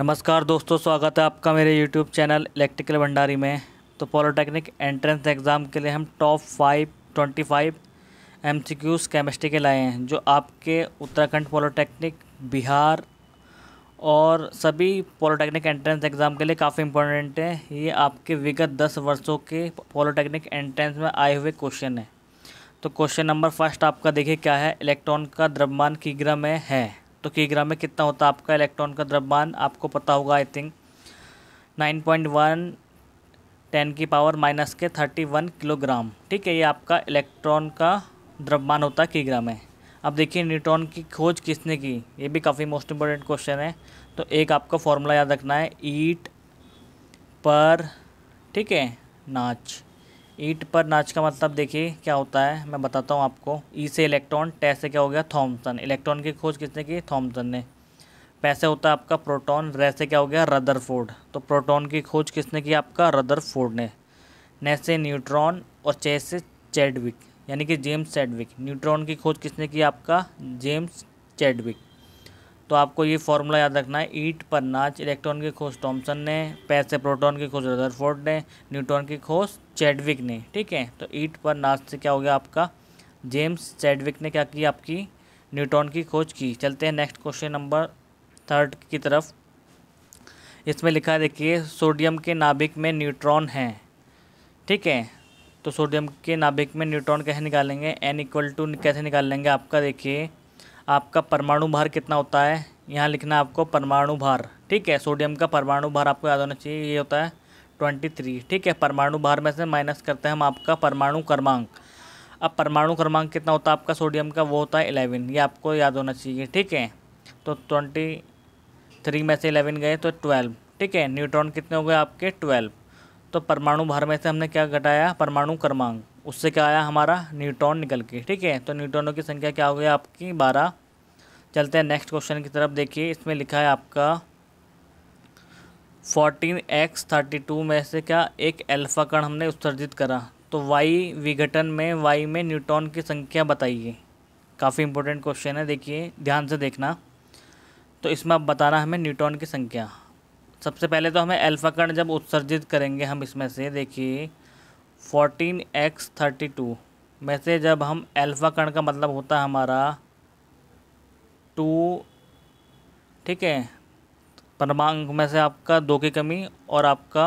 नमस्कार दोस्तों स्वागत है आपका मेरे यूट्यूब चैनल इलेक्ट्रिकल भंडारी में तो पॉलिटेक्निक एंट्रेंस एग्ज़ाम के लिए हम top five twenty five M C Qs chemistry के लाए हैं जो आपके उत्तराखंड पॉलिटेक्निक बिहार और सभी पॉलिटेक्निक एंट्रेंस एग्ज़ाम के लिए काफ़ी इंपॉर्टेंट है ये आपके विगत दस वर्षों के पॉलिटेक्निक एंट्रेंस में आए हुए क्वेश्चन हैं तो क्वेश्चन नंबर फर्स्ट आपका देखिए क्या है इलेक्ट्रॉन का द्रव्यमान किग्रा में है तो ग्राम में कितना होता है आपका इलेक्ट्रॉन का द्रव्यमान आपको पता होगा I think nine point one ten की पावर माइनस के थर्टी वन किलोग्राम ठीक है ये आपका इलेक्ट्रॉन का द्रव्यमान होता है ग्राम में अब देखिए न्यूट्रॉन की खोज किसने की ये भी काफ़ी मोस्ट इम्पोर्टेंट क्वेश्चन है तो एक आपका फॉर्मूला याद रखना है ईट पर ठीक है नाच ईट पर नाच का मतलब देखिए क्या होता है मैं बताता हूँ आपको ई से इलेक्ट्रॉन टे से क्या हो गया थॉम्सन इलेक्ट्रॉन की खोज किसने की थॉम्सन ने पैसे होता है आपका प्रोटॉन रे से क्या हो गया रदरफोर्ड तो प्रोटॉन की खोज किसने की आपका रदरफोर्ड ने ने से न्यूट्रॉन और चे से चैडविक यानी कि जेम्स चैडविक न्यूट्रॉन की खोज किसने की आपका जेम्स चैडविक तो आपको ये फॉर्मूला याद रखना है ईट पर नाच इलेक्ट्रॉन की खोज टॉम्सन ने पैर से प्रोटॉन की खोज रदरफोर्ड ने न्यूट्रॉन की खोज चैडविक ने ठीक है तो ईट पर नाच से क्या हो गया आपका जेम्स चैडविक ने क्या की आपकी न्यूट्रॉन की खोज की चलते हैं नेक्स्ट क्वेश्चन नंबर थर्ड की तरफ इसमें लिखा है देखिए सोडियम के नाभिक में न्यूट्रॉन हैं ठीक है तो सोडियम के नाभिक में न्यूट्रॉन कैसे निकालेंगे एन इक्वल टू कैसे निकाल लेंगे आपका देखिए आपका परमाणु भार कितना होता है यहाँ लिखना आपको परमाणु भार ठीक है सोडियम का परमाणु भार आपको याद होना चाहिए ये होता है ट्वेंटी थ्री ठीक है परमाणु भार में से माइनस करते हैं हम आपका परमाणु क्रमांक अब परमाणु क्रमांक कितना होता है आपका सोडियम का वो होता है इलेवन ये आपको याद होना चाहिए ठीक है तो ट्वेंटी थ्री में से इलेवन गए तो ट्वेल्व ठीक है न्यूट्रॉन कितने हो गए आपके ट्वेल्व तो परमाणु भार में से हमने क्या घटाया परमाणु क्रमांक उससे क्या आया हमारा न्यूट्रॉन निकल के ठीक है तो न्यूट्रॉनों की संख्या क्या हो गई आपकी बारह चलते हैं नेक्स्ट क्वेश्चन की तरफ देखिए इसमें लिखा है आपका फोर्टीन एक्स थर्टी टू में से क्या एक अल्फा कण हमने उत्सर्जित करा तो वाई विघटन में वाई में न्यूट्रॉन की संख्या बताइए काफ़ी इंपॉर्टेंट क्वेश्चन है देखिए ध्यान से देखना तो इसमें आप बताना हमें न्यूट्रॉन की संख्या सबसे पहले तो हमें अल्फा कण जब उत्सर्जित करेंगे हम इसमें से देखिए फोर्टीन एक्स थर्टी टू में से जब हम अल्फ़ा कण का मतलब होता है हमारा टू ठीक है परमाणु में से आपका दो की कमी और आपका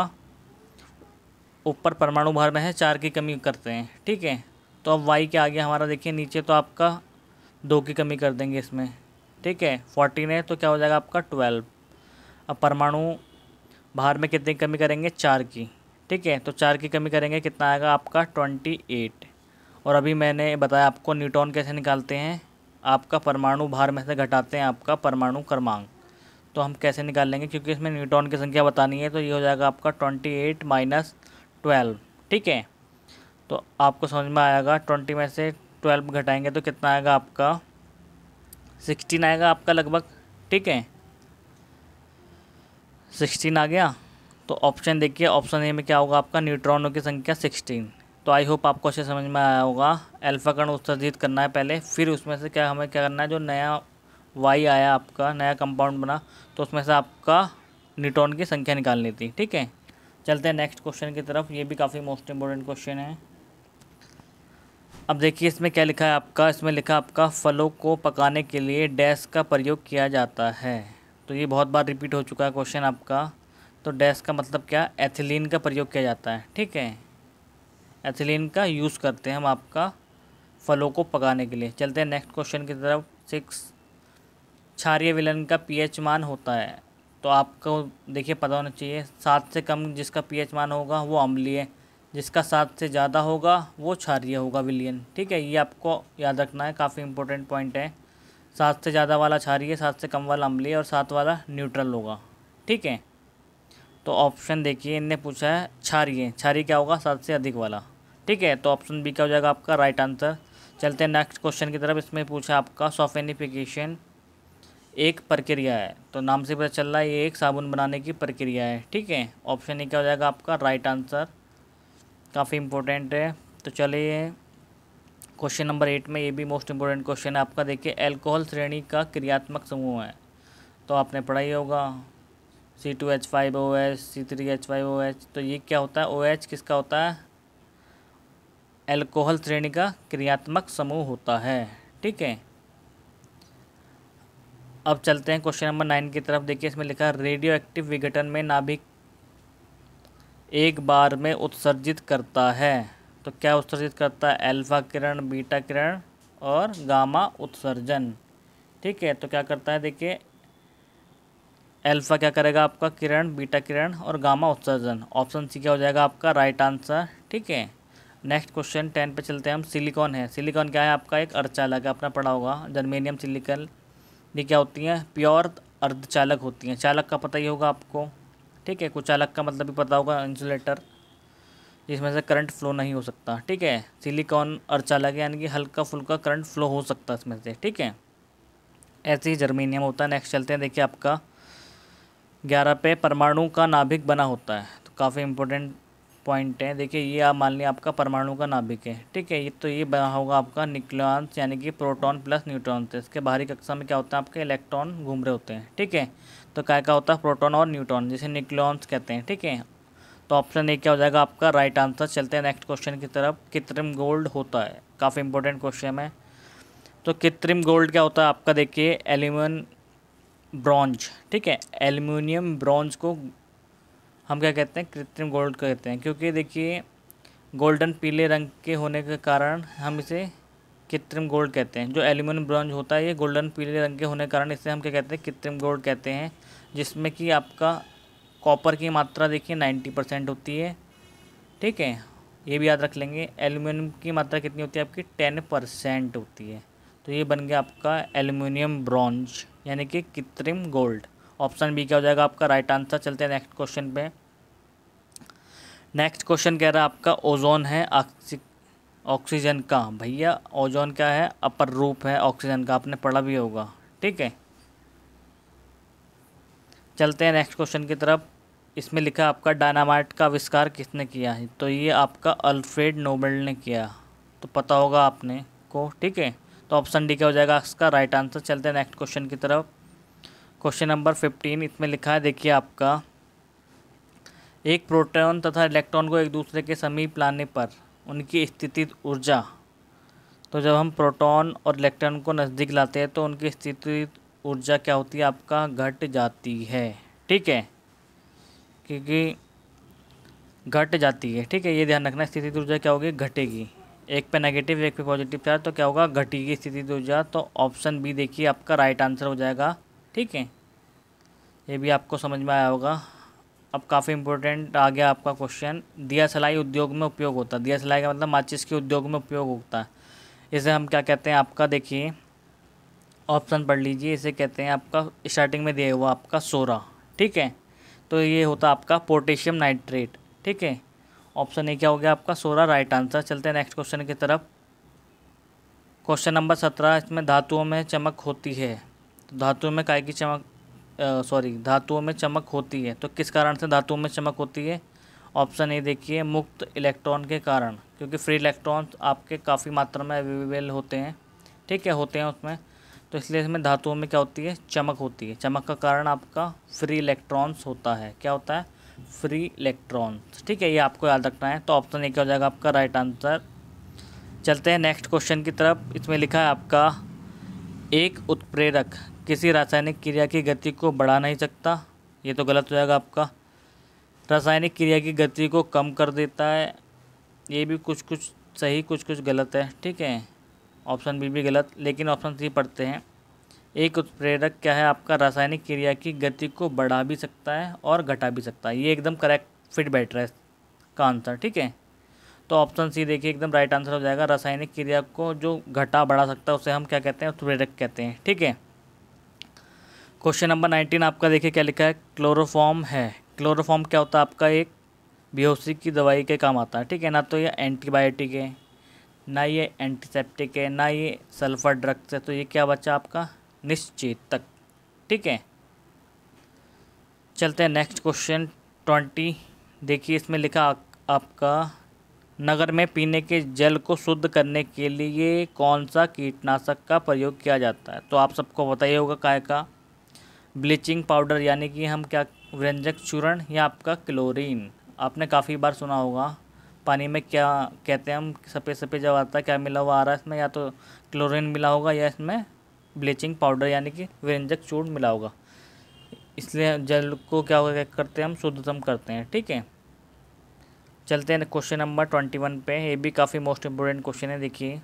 ऊपर परमाणु भार में है चार की कमी करते हैं ठीक है तो अब वाई के आगे हमारा देखिए नीचे तो आपका दो की कमी कर देंगे इसमें ठीक है फोर्टीन है तो क्या हो जाएगा आपका ट्वेल्व अब परमाणु भार में कितनी कमी करेंगे चार की ठीक है तो चार की कमी करेंगे कितना आएगा आपका ट्वेंटी एट और अभी मैंने बताया आपको न्यूटॉन कैसे निकालते हैं आपका परमाणु भार में से घटाते हैं आपका परमाणु क्रमांक तो हम कैसे निकाल लेंगे क्योंकि इसमें न्यूटॉन की संख्या बतानी है तो ये हो जाएगा आपका ट्वेंटी एट माइनस ट्वेल्व ठीक है तो आपको समझ में आएगा ट्वेंटी में से ट्वेल्व घटाएंगे तो कितना आएगा आपका सिक्सटीन आएगा आपका लगभग ठीक है सिक्सटीन आ गया तो ऑप्शन देखिए ऑप्शन ए में क्या होगा आपका न्यूट्रॉनों की संख्या सिक्सटीन तो आई होप आपको अच्छे समझ में आया होगा अल्फ़ा कण उत्सर्जित करना है पहले फिर उसमें से क्या हमें क्या करना है जो नया वाई आया आपका नया कंपाउंड बना तो उसमें से आपका न्यूट्रॉन की संख्या निकालनी थी ठीक है चलते हैं नेक्स्ट क्वेश्चन की तरफ ये भी काफ़ी मोस्ट इम्पोर्टेंट क्वेश्चन है अब देखिए इसमें क्या लिखा है आपका इसमें लिखा आपका फलों को पकाने के लिए डैश का प्रयोग किया जाता है तो ये बहुत बार रिपीट हो चुका है क्वेश्चन आपका तो डैश का मतलब क्या एथिलीन का प्रयोग किया जाता है ठीक है एथिलीन का यूज़ करते हैं हम आपका फलों को पकाने के लिए चलते हैं नेक्स्ट क्वेश्चन की तरफ सिक्स क्षारिय विलन का पीएच मान होता है तो आपको देखिए पता होना चाहिए सात से कम जिसका पीएच मान होगा वो अम्लीय जिसका सात से ज़्यादा होगा वो क्षारिय होगा विलियन ठीक है ये आपको याद रखना है काफ़ी इंपॉर्टेंट पॉइंट है सात से ज़्यादा वाला क्षारिय सात से कम वाला अम्लीय और सात वाला न्यूट्रल होगा ठीक है तो ऑप्शन देखिए इनने पूछा है छारिए छारी क्या होगा सात से अधिक वाला ठीक है तो ऑप्शन बी क्या हो जाएगा आपका राइट आंसर चलते हैं नेक्स्ट क्वेश्चन की तरफ इसमें पूछा आपका सॉफेनिफिकेशन एक प्रक्रिया है तो नाम से पता चल रहा है ये एक साबुन बनाने की प्रक्रिया है ठीक है ऑप्शन ए क्या हो जाएगा आपका राइट आंसर काफ़ी इंपॉर्टेंट है तो चलिए क्वेश्चन नंबर एट में ये भी मोस्ट इंपॉर्टेंट क्वेश्चन है आपका देखिए अल्कोहल श्रेणी का क्रियात्मक समूह है तो आपने पढ़ा ही होगा C two H five O H C three H five O H तो ये क्या होता है ओ एच किसका होता है एल्कोहल श्रेणी का क्रियात्मक समूह होता है ठीक है अब चलते हैं क्वेश्चन नंबर नाइन की तरफ देखिए इसमें लिखा है रेडियो एक्टिव विघटन में नाभिक एक बार में उत्सर्जित करता है तो क्या उत्सर्जित करता है अल्फा किरण बीटा किरण और गामा उत्सर्जन ठीक है तो क्या करता है देखिए एल्फा क्या करेगा आपका किरण बीटा किरण और गामा उत्सर्जन ऑप्शन सी क्या हो जाएगा आपका राइट आंसर ठीक है नेक्स्ट क्वेश्चन टेन पे चलते हैं हम सिलिकॉन है सिलिकॉन क्या है आपका एक अर्धचालक आपने पढ़ा होगा जर्मेनियम सिलिकल ये क्या होती हैं प्योर अर्धचालक होती हैं चालक का पता ही होगा आपको ठीक है कुछ चालक का मतलब भी पता होगा इंसुलेटर जिसमें से करंट फ्लो नहीं हो सकता ठीक है सिलिकॉन अर्धचालक यानी कि हल्का फुल्का करंट फ्लो हो सकता है इसमें से ठीक है ऐसे ही जर्मेनियम होता है नेक्स्ट चलते हैं देखिए आपका ग्यारह पे परमाणु का नाभिक बना होता है तो काफ़ी इंपॉर्टेंट पॉइंट है देखिए ये आप मान लिया आपका परमाणु का नाभिक है ठीक है ये तो ये बना होगा आपका न्यूक्लियॉन्स यानी कि प्रोटॉन प्लस न्यूट्रॉन से इसके बाहरी कक्षा में क्या होता है आपके इलेक्ट्रॉन घूम रहे होते हैं ठीक है तो क्या क्या होता है प्रोटॉन और न्यूट्रॉन जिसे न्यूक्लियॉन्स कहते हैं ठीक है तो ऑप्शन ए क्या हो जाएगा आपका राइट आंसर चलते हैं नेक्स्ट क्वेश्चन की तरफ कृत्रिम गोल्ड होता है काफ़ी इंपॉर्टेंट क्वेश्चन है तो कृत्रिम गोल्ड क्या होता है आपका देखिए एलिमन ब्रॉन्ज ठीक है एल्यूमिनियम ब्रॉन्ज को हम क्या कहते हैं कृत्रिम गोल्ड कहते हैं क्योंकि देखिए गोल्डन पीले रंग के होने के कारण हम इसे कृत्रिम गोल्ड कहते हैं जो एल्यूमिनियम ब्रॉन्ज होता है ये गोल्डन पीले रंग के होने के कारण इसे हम क्या कहते हैं कृत्रिम गोल्ड कहते हैं जिसमें कि आपका कॉपर की मात्रा देखिए नाइन्टी परसेंट होती है ठीक है ये भी याद रख लेंगे एल्यूमिनियम की मात्रा कितनी होती है आपकी टेन परसेंट होती है तो ये बन गया आपका एल्यूमिनियम ब्रॉन्ज यानी कि कृत्रिम गोल्ड ऑप्शन बी क्या हो जाएगा आपका राइट आंसर चलते हैं नेक्स्ट क्वेश्चन पे नेक्स्ट क्वेश्चन कह रहा है आपका ओजोन है ऑक्सीजन का भैया ओजोन क्या है अपर रूप है ऑक्सीजन का आपने पढ़ा भी होगा ठीक है चलते हैं नेक्स्ट क्वेश्चन की तरफ इसमें लिखा आपका डायनामाइट का आविष्कार किसने किया है तो ये आपका अल्फ्रेड नोबेल ने किया तो पता होगा आपने को ठीक है तो ऑप्शन डी क्या हो जाएगा इसका राइट आंसर चलते हैं नेक्स्ट क्वेश्चन की तरफ क्वेश्चन नंबर फिफ्टीन इसमें लिखा है देखिए आपका एक प्रोटॉन तथा इलेक्ट्रॉन को एक दूसरे के समीप लाने पर उनकी स्थिति ऊर्जा तो जब हम प्रोटॉन और इलेक्ट्रॉन को नज़दीक लाते हैं तो उनकी स्थिति ऊर्जा क्या होती है आपका घट जाती है ठीक है क्योंकि घट जाती है ठीक है ये ध्यान रखना स्थिति ऊर्जा क्या होगी घटेगी एक पे नेगेटिव एक पे पॉजिटिव चार्ज तो क्या होगा घटी की स्थिति दो जाए तो ऑप्शन बी देखिए आपका राइट आंसर हो जाएगा ठीक है ये भी आपको समझ में आया होगा अब काफ़ी इंपॉर्टेंट आ गया आपका क्वेश्चन दिया सलाई उद्योग में उपयोग होता है दिया सलाई का मतलब माचिस के उद्योग में उपयोग होता है इसे हम क्या कहते हैं आपका देखिए ऑप्शन पढ़ लीजिए इसे कहते हैं आपका स्टार्टिंग में दिया हुआ आपका सोरा ठीक है तो ये होता आपका पोटेशियम नाइट्रेट ठीक है ऑप्शन ए क्या हो गया आपका सोलह राइट आंसर चलते हैं नेक्स्ट क्वेश्चन की तरफ क्वेश्चन नंबर सत्रह इसमें धातुओं में चमक होती है तो धातुओं में काय की चमक सॉरी धातुओं में चमक होती है तो किस कारण से धातुओं में चमक होती है ऑप्शन ए देखिए मुक्त इलेक्ट्रॉन के कारण क्योंकि फ्री इलेक्ट्रॉन्स आपके काफ़ी मात्रा में अवेलेबल होते हैं ठीक है होते हैं उसमें तो इसलिए इसमें धातुओं में क्या होती है चमक होती है चमक का कारण आपका फ्री इलेक्ट्रॉन्स होता है क्या होता है फ्री इलेक्ट्रॉन्स ठीक है ये आपको याद रखना है तो ऑप्शन ए क्या हो जाएगा आपका राइट आंसर चलते हैं नेक्स्ट क्वेश्चन की तरफ इसमें लिखा है आपका एक उत्प्रेरक किसी रासायनिक क्रिया की गति को बढ़ा नहीं सकता ये तो गलत हो जाएगा आपका रासायनिक क्रिया की गति को कम कर देता है ये भी कुछ कुछ सही कुछ कुछ गलत है ठीक है ऑप्शन बी भी गलत लेकिन ऑप्शन सी पढ़ते हैं एक उत्प्रेरक क्या है आपका रासायनिक क्रिया की गति को बढ़ा भी सकता है और घटा भी सकता है ये एकदम करेक्ट फिट बैठ रहा है का आंसर ठीक है तो ऑप्शन सी देखिए एकदम राइट आंसर हो जाएगा रासायनिक क्रिया को जो घटा बढ़ा सकता है उसे हम क्या कहते हैं उत्प्रेरक कहते हैं ठीक है क्वेश्चन नंबर नाइनटीन आपका देखिए क्या लिखा है क्लोरोफॉर्म है क्लोरोफॉर्म क्या होता है आपका एक बेहोशी की दवाई के काम आता है ठीक है ना तो ये एंटीबायोटिक है ना ये एंटीसेप्टिक है ना ये सल्फ़र ड्रग्स है तो ये क्या बच्चा आपका निश्चेतक ठीक है चलते हैं नेक्स्ट क्वेश्चन ट्वेंटी देखिए इसमें लिखा आपका नगर में पीने के जल को शुद्ध करने के लिए कौन सा कीटनाशक का प्रयोग किया जाता है तो आप सबको बताइए होगा काय का ब्लीचिंग पाउडर यानी कि हम क्या व्यंजक चूर्ण या आपका क्लोरीन आपने काफ़ी बार सुना होगा पानी में क्या कहते हैं हम सफ़ेद सफ़ेद जब आता है क्या मिला हुआ आ रहा है इसमें या तो क्लोरीन मिला होगा या इसमें ब्लीचिंग पाउडर यानी कि व्यंजक चूर्ण मिला होगा इसलिए जल को क्या होगा क्या करते हैं हम शुद्धतम करते हैं ठीक है चलते हैं क्वेश्चन नंबर ट्वेंटी वन पे ये भी काफ़ी मोस्ट इम्पोर्टेंट क्वेश्चन है देखिए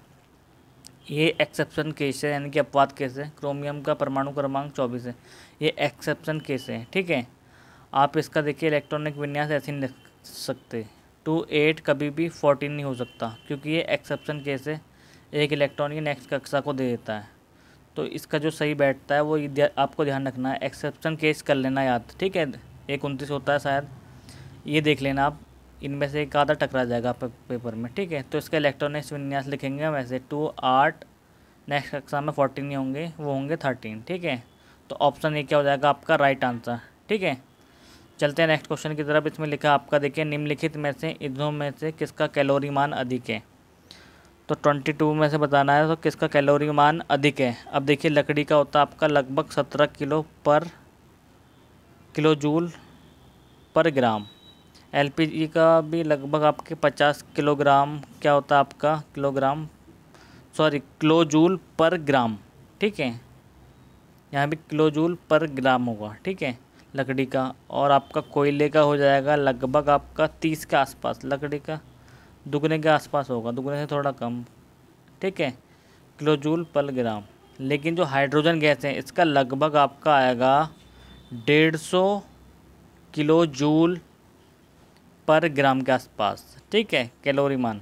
ये एक्सेप्शन केस है यानी कि अपवाद केस है क्रोमियम का परमाणु क्रमांक चौबीस है ये एक्सेप्शन केस है ठीक है आप इसका देखिए इलेक्ट्रॉनिक विन्यास ऐसे नहीं लिख सकते टू एट कभी भी फोर्टीन नहीं हो सकता क्योंकि ये एक्सेप्शन केस है एक इलेक्ट्रॉन नेक्स्ट कक्षा को दे देता है तो इसका जो सही बैठता है वो आपको ध्यान रखना है एक्सेप्शन केस कर लेना याद ठीक है एक उनतीस होता है शायद ये देख लेना आप इनमें से एक आधा टकरा जाएगा आपके पेपर में ठीक है तो इसका इलेक्ट्रॉनिक्स विन्यास लिखेंगे हम ऐसे टू आठ नेक्स्ट कक्षा में फोर्टीन ही होंगे वो होंगे थर्टीन ठीक है तो ऑप्शन ए क्या हो जाएगा आपका राइट आंसर ठीक है चलते हैं नेक्स्ट क्वेश्चन की तरफ इसमें लिखा आपका देखिए निम्नलिखित में से इधरों में से किसका कैलोरी मान अधिक है तो ट्वेंटी टू में से बताना है तो किसका कैलोरी मान अधिक है अब देखिए लकड़ी का होता है आपका लगभग सत्रह किलो पर किलो जूल पर ग्राम एलपीजी का भी लगभग आपके पचास किलोग्राम क्या होता है आपका किलोग्राम सॉरी किलो जूल पर ग्राम ठीक है यहाँ भी किलो जूल पर ग्राम होगा ठीक है लकड़ी का और आपका कोयले का हो जाएगा लगभग आपका तीस के आसपास लकड़ी का दुगने के आसपास होगा दुगने से थोड़ा कम ठीक है किलोजूल पर ग्राम लेकिन जो हाइड्रोजन गैस है इसका लगभग आपका आएगा डेढ़ सौ किलो जूल पर ग्राम के आसपास ठीक है कैलोरी मान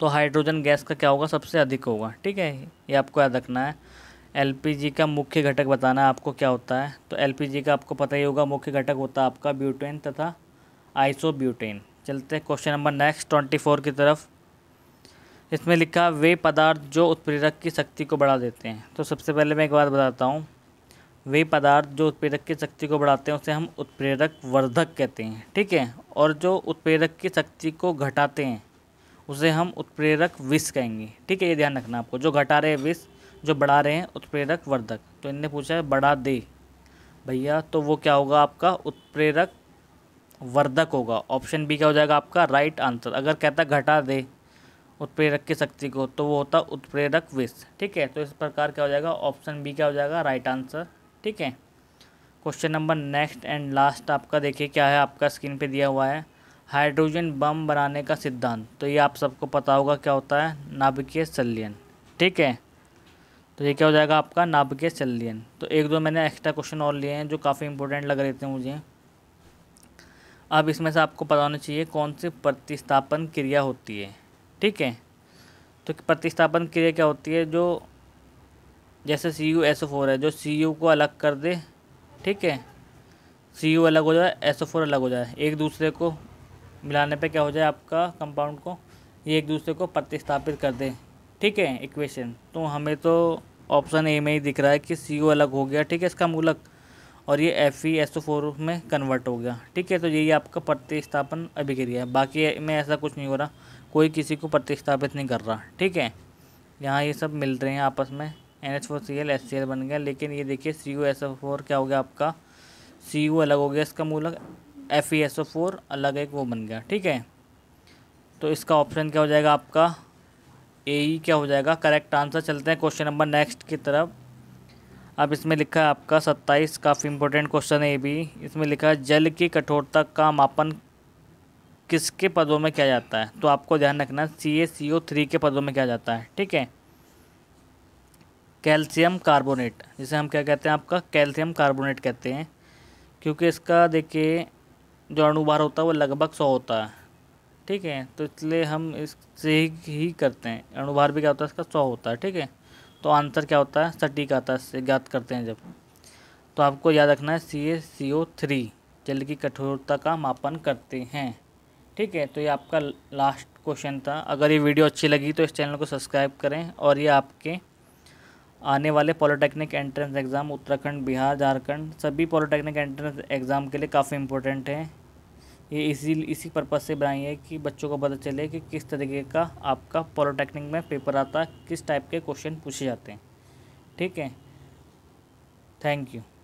तो हाइड्रोजन गैस का क्या होगा सबसे अधिक होगा ठीक है ये आपको याद रखना है एलपीजी का मुख्य घटक बताना है आपको क्या होता है तो एलपीजी का आपको पता ही होगा मुख्य घटक होता है आपका ब्यूटेन तथा आइसोब्यूटेन चलते हैं question number next twenty four की तरफ इसमें लिखा वे पदार्थ जो उत्प्रेरक की शक्ति को बढ़ा देते हैं तो सबसे पहले मैं एक बात बताता हूँ वे पदार्थ जो उत्प्रेरक की शक्ति को बढ़ाते हैं उसे हम उत्प्रेरक वर्धक कहते हैं ठीक है और जो उत्प्रेरक की शक्ति को घटाते हैं उसे हम उत्प्रेरक विष कहेंगे ठीक है ये ध्यान रखना आपको जो घटा रहे हैं विष जो बढ़ा रहे हैं उत्प्रेरक वर्धक तो इनने पूछा है बढ़ा दे भैया तो वो क्या होगा आपका उत्प्रेरक वर्धक होगा ऑप्शन बी क्या हो जाएगा आपका राइट आंसर अगर कहता घटा दे उत्प्रेरक की शक्ति को तो वो होता उत्प्रेरक विष ठीक है तो इस प्रकार क्या हो जाएगा ऑप्शन बी क्या हो जाएगा राइट आंसर ठीक है question number next and last आपका देखिए क्या है आपका स्क्रीन पे दिया हुआ है हाइड्रोजन बम बनाने का सिद्धांत तो ये आप सबको पता होगा क्या होता है नाभिकीय संलयन ठीक है तो ये क्या हो जाएगा आपका नाभिकीय संलयन तो एक दो मैंने एक्स्ट्रा क्वेश्चन और लिए हैं जो काफ़ी इंपॉर्टेंट लग रहे थे मुझे अब इसमें से आपको पता होना चाहिए कौन सी प्रतिस्थापन क्रिया होती है ठीक है तो प्रतिस्थापन क्रिया क्या होती है जो जैसे सी यू एस फोर है जो सी यू को अलग कर दे ठीक है सी यू अलग हो जाए एस फोर अलग हो जाए एक दूसरे को मिलाने पे क्या हो जाए आपका कंपाउंड को ये एक दूसरे को प्रतिस्थापित कर दे ठीक है इक्वेशन तो हमें तो ऑप्शन ए में ही दिख रहा है कि सी यू अलग हो गया ठीक है इसका मूलक मतलब और ये F E S O four में कन्वर्ट हो गया ठीक है तो यही आपका प्रतिस्थापन अभिक्रिया है बाकी में ऐसा कुछ नहीं हो रहा कोई किसी को प्रतिस्थापित नहीं कर रहा ठीक है यहाँ ये सब मिल रहे हैं आपस में N H four C L S C L बन गया लेकिन ये देखिए C U S O four क्या हो गया आपका सी यू अलग हो गया इसका मूलक F E S O four अलग एक वो बन गया ठीक है तो इसका ऑप्शन क्या हो जाएगा आपका ए ई e क्या हो जाएगा करेक्ट आंसर चलते हैं क्वेश्चन नंबर नेक्स्ट की तरफ अब इसमें लिखा है आपका सत्ताईस काफ़ी इंपॉर्टेंट क्वेश्चन है ये भी इसमें लिखा है जल की कठोरता का मापन किसके पदों में किया जाता है तो आपको ध्यान रखना सी ए सी ओ थ्री के पदों में किया जाता है ठीक है कैल्शियम कार्बोनेट जिसे हम क्या कहते हैं आपका कैल्शियम कार्बोनेट कहते हैं क्योंकि इसका देखिए जो अणुभार होता है वो लगभग सौ होता है ठीक है तो इसलिए हम इससे ही करते हैं अणुभार भी क्या होता है इसका सौ होता है ठीक है तो आंसर क्या होता है सटीक आता है ज्ञात करते हैं जब तो आपको याद रखना है सी ए सी ओ थ्री जल की कठोरता का मापन करते हैं ठीक है तो ये आपका लास्ट क्वेश्चन था अगर ये वीडियो अच्छी लगी तो इस चैनल को सब्सक्राइब करें और ये आपके आने वाले polytechnic entrance exam Uttarakhand Bihar Jharkhand सभी पॉलिटेक्निक एंट्रेंस एग्ज़ाम के लिए काफ़ी इंपॉर्टेंट हैं ये इसी इसी पर्पज़ से बनाई है कि बच्चों को पता चले कि किस तरीके का आपका पॉलिटेक्निक में पेपर आता है किस टाइप के क्वेश्चन पूछे जाते हैं ठीक है थैंक यू